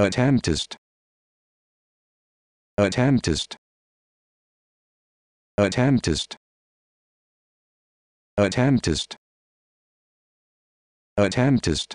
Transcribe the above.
Attemptist. Attemptist. Attemptist. Attemptist. Attemptist.